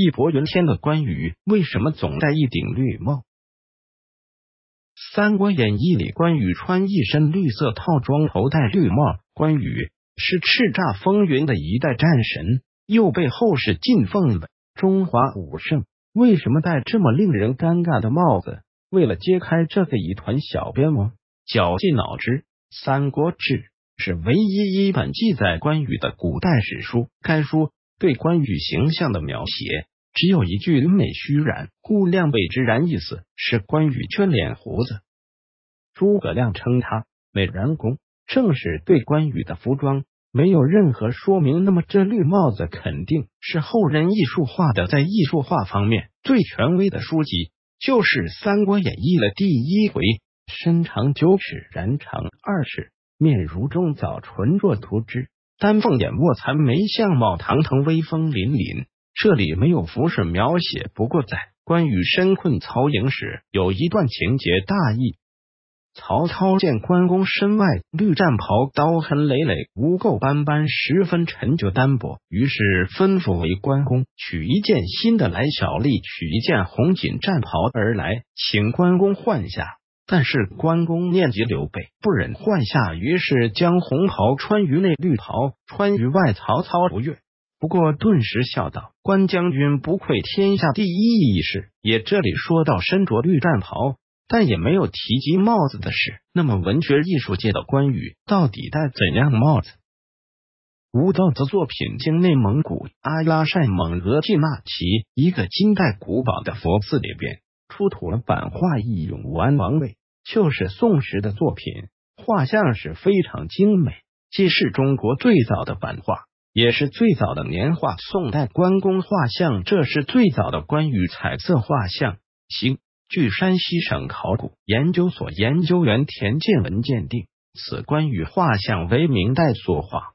义薄云天的关羽为什么总戴一顶绿帽？《三国演义》里关羽穿一身绿色套装，头戴绿帽。关羽是叱咤风云的一代战神，又被后世敬奉的中华武圣。为什么戴这么令人尴尬的帽子？为了揭开这个一团小编吗？绞尽脑汁。《三国志》是唯一一本记载关羽的古代史书，该书对关羽形象的描写。只有一句“美须髯，故亮谓之然”，意思是关羽却脸胡子。诸葛亮称他“美髯公”，正是对关羽的服装没有任何说明。那么这绿帽子肯定是后人艺术化的。在艺术化方面，最权威的书籍就是《三国演义》了。第一回：“身长九尺，髯长二尺，面如重枣，唇若涂脂，丹凤眼，卧蚕眉，相貌堂堂，威风凛凛。”这里没有服饰描写，不过在关羽身困曹营时，有一段情节大意：曹操见关公身外绿战袍，刀痕累累，污垢斑斑，十分陈旧单薄，于是吩咐为关公取一件新的来。小吏取一件红锦战袍而来，请关公换下。但是关公念及刘备，不忍换下，于是将红袍穿于内，绿袍穿于外。曹操不悦。不过，顿时笑道：“关将军不愧天下第一义士。”也这里说到身着绿战袍，但也没有提及帽子的事。那么，文学艺术界的关羽到底戴怎样帽子？吴道子作品经内蒙古阿拉善蒙额济纳旗一个金代古堡的佛寺里边出土了版画《义勇武安王位》，就是宋时的作品，画像是非常精美，既是中国最早的版画。也是最早的年画，宋代关公画像，这是最早的关羽彩色画像。新据山西省考古研究所研究员田建文鉴定，此关羽画像为明代所画。